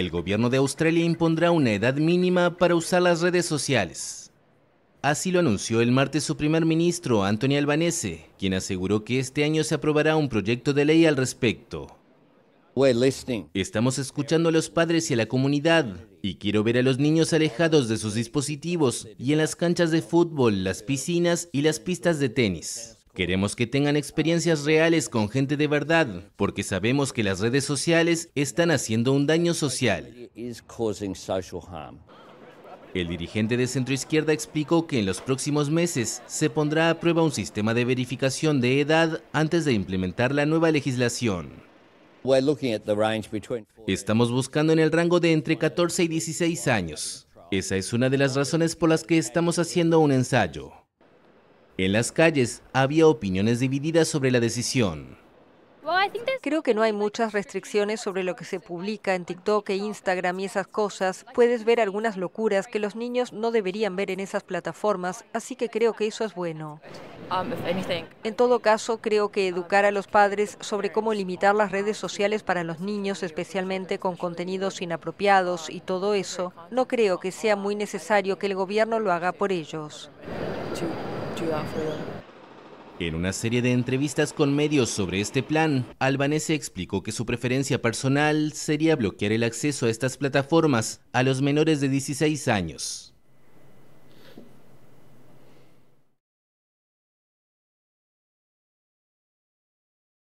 el gobierno de Australia impondrá una edad mínima para usar las redes sociales. Así lo anunció el martes su primer ministro, Anthony Albanese, quien aseguró que este año se aprobará un proyecto de ley al respecto. Estamos escuchando a los padres y a la comunidad, y quiero ver a los niños alejados de sus dispositivos y en las canchas de fútbol, las piscinas y las pistas de tenis. Queremos que tengan experiencias reales con gente de verdad, porque sabemos que las redes sociales están haciendo un daño social. El dirigente de centroizquierda explicó que en los próximos meses se pondrá a prueba un sistema de verificación de edad antes de implementar la nueva legislación. Estamos buscando en el rango de entre 14 y 16 años. Esa es una de las razones por las que estamos haciendo un ensayo. En las calles había opiniones divididas sobre la decisión. Creo que no hay muchas restricciones sobre lo que se publica en TikTok e Instagram y esas cosas. Puedes ver algunas locuras que los niños no deberían ver en esas plataformas, así que creo que eso es bueno. Um, en todo caso, creo que educar a los padres sobre cómo limitar las redes sociales para los niños, especialmente con contenidos inapropiados y todo eso, no creo que sea muy necesario que el gobierno lo haga por ellos. En una serie de entrevistas con medios sobre este plan, Albanese explicó que su preferencia personal sería bloquear el acceso a estas plataformas a los menores de 16 años.